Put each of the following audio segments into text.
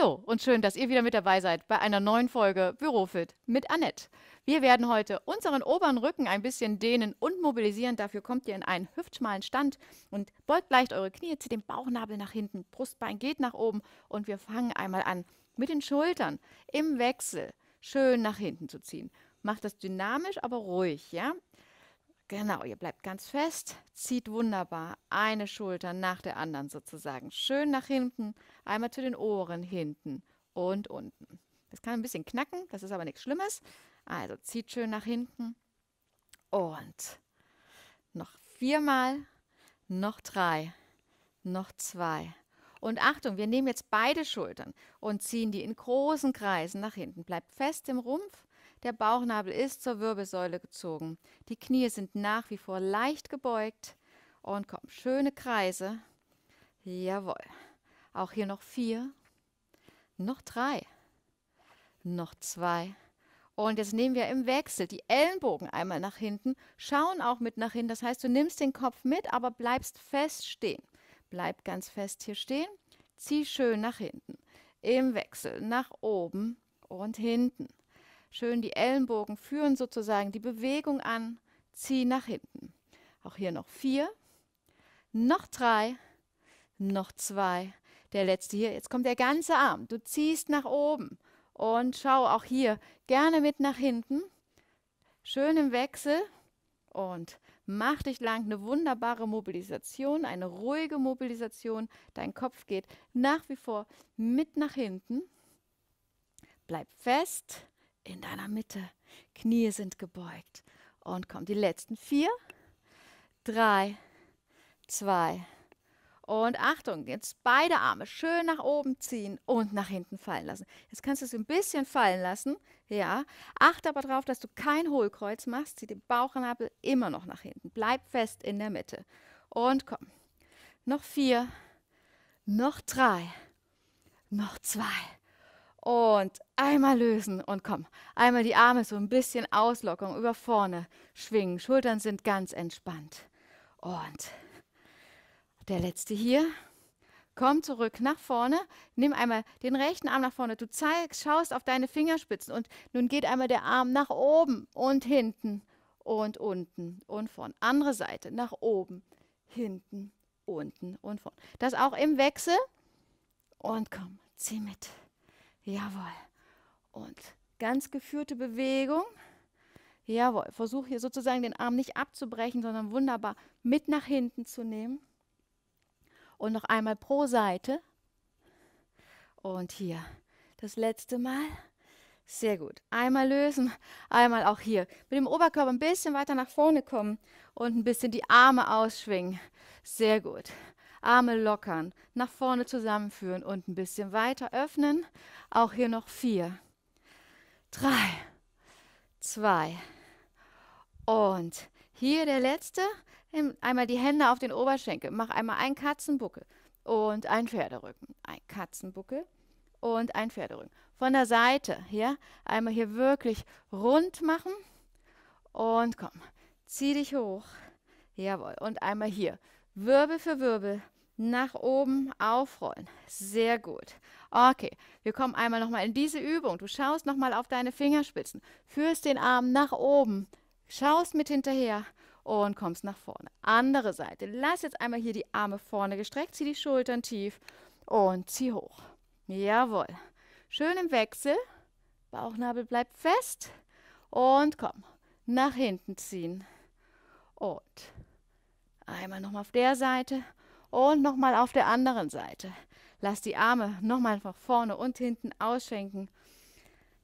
Hallo und schön, dass ihr wieder mit dabei seid bei einer neuen Folge Bürofit mit Annette. Wir werden heute unseren oberen Rücken ein bisschen dehnen und mobilisieren. Dafür kommt ihr in einen hüftschmalen Stand und beugt leicht eure Knie, zieht den Bauchnabel nach hinten, Brustbein geht nach oben und wir fangen einmal an mit den Schultern im Wechsel schön nach hinten zu ziehen. Macht das dynamisch, aber ruhig, ja? Genau, ihr bleibt ganz fest, zieht wunderbar eine Schulter nach der anderen sozusagen. Schön nach hinten, einmal zu den Ohren hinten und unten. Das kann ein bisschen knacken, das ist aber nichts Schlimmes. Also zieht schön nach hinten und noch viermal, noch drei, noch zwei. Und Achtung, wir nehmen jetzt beide Schultern und ziehen die in großen Kreisen nach hinten. Bleibt fest im Rumpf der Bauchnabel ist zur Wirbelsäule gezogen. Die Knie sind nach wie vor leicht gebeugt. Und komm, schöne Kreise. Jawohl. Auch hier noch vier. Noch drei. Noch zwei. Und jetzt nehmen wir im Wechsel die Ellenbogen einmal nach hinten, schauen auch mit nach hinten. Das heißt, du nimmst den Kopf mit, aber bleibst fest stehen. Bleib ganz fest hier stehen. Zieh schön nach hinten. Im Wechsel nach oben und hinten. Schön die Ellenbogen führen sozusagen die Bewegung an, Zieh nach hinten. Auch hier noch vier, noch drei, noch zwei. Der letzte hier, jetzt kommt der ganze Arm. Du ziehst nach oben und schau auch hier gerne mit nach hinten. Schön im Wechsel und mach dich lang. Eine wunderbare Mobilisation, eine ruhige Mobilisation. Dein Kopf geht nach wie vor mit nach hinten. Bleib fest in deiner Mitte. Knie sind gebeugt. Und komm, die letzten vier, drei, zwei und Achtung, jetzt beide Arme schön nach oben ziehen und nach hinten fallen lassen. Jetzt kannst du es ein bisschen fallen lassen, ja. Achte aber darauf, dass du kein Hohlkreuz machst. Zieh den Bauchnabel immer noch nach hinten. Bleib fest in der Mitte. Und komm, noch vier, noch drei, noch zwei und einmal lösen und komm. Einmal die Arme so ein bisschen auslockern, über vorne schwingen. Schultern sind ganz entspannt. Und der letzte hier. Komm zurück nach vorne. Nimm einmal den rechten Arm nach vorne. Du zeigst, schaust auf deine Fingerspitzen und nun geht einmal der Arm nach oben und hinten und unten und vorne. Andere Seite nach oben, hinten, unten und vorne. Das auch im Wechsel. Und komm, zieh mit. Jawohl. Und ganz geführte Bewegung. Jawohl. Versuche hier sozusagen den Arm nicht abzubrechen, sondern wunderbar mit nach hinten zu nehmen. Und noch einmal pro Seite. Und hier das letzte Mal. Sehr gut. Einmal lösen, einmal auch hier. Mit dem Oberkörper ein bisschen weiter nach vorne kommen und ein bisschen die Arme ausschwingen. Sehr gut. Arme lockern, nach vorne zusammenführen und ein bisschen weiter öffnen. Auch hier noch vier, drei, zwei und hier der letzte. Einmal die Hände auf den Oberschenkel. Mach einmal einen Katzenbuckel und einen Pferderücken. Ein Katzenbuckel und ein Pferderücken. Von der Seite, hier einmal hier wirklich rund machen und komm, zieh dich hoch. Jawohl, und einmal hier Wirbel für Wirbel nach oben aufrollen. Sehr gut. Okay, wir kommen einmal nochmal in diese Übung. Du schaust nochmal auf deine Fingerspitzen, führst den Arm nach oben, schaust mit hinterher und kommst nach vorne. Andere Seite. Lass jetzt einmal hier die Arme vorne gestreckt, zieh die Schultern tief und zieh hoch. Jawohl. Schön im Wechsel. Bauchnabel bleibt fest und komm. Nach hinten ziehen. Und Einmal nochmal auf der Seite und nochmal auf der anderen Seite. Lass die Arme nochmal nach vorne und hinten ausschenken.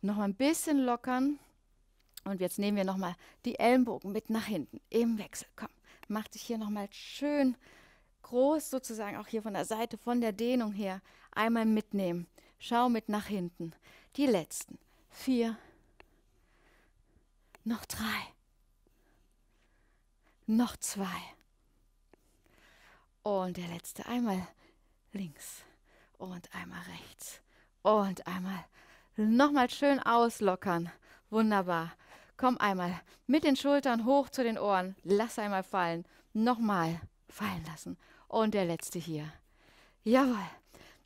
Nochmal ein bisschen lockern. Und jetzt nehmen wir nochmal die Ellenbogen mit nach hinten im Wechsel. Komm, mach dich hier nochmal schön groß sozusagen, auch hier von der Seite, von der Dehnung her. Einmal mitnehmen. Schau mit nach hinten. Die letzten. Vier. Noch drei. Noch zwei. Und der letzte einmal links und einmal rechts und einmal nochmal schön auslockern. Wunderbar. Komm einmal mit den Schultern hoch zu den Ohren. Lass einmal fallen. Nochmal fallen lassen. Und der letzte hier. Jawohl.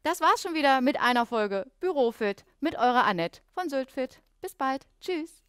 Das war's schon wieder mit einer Folge Bürofit mit eurer Annette von Syltfit. Bis bald. Tschüss.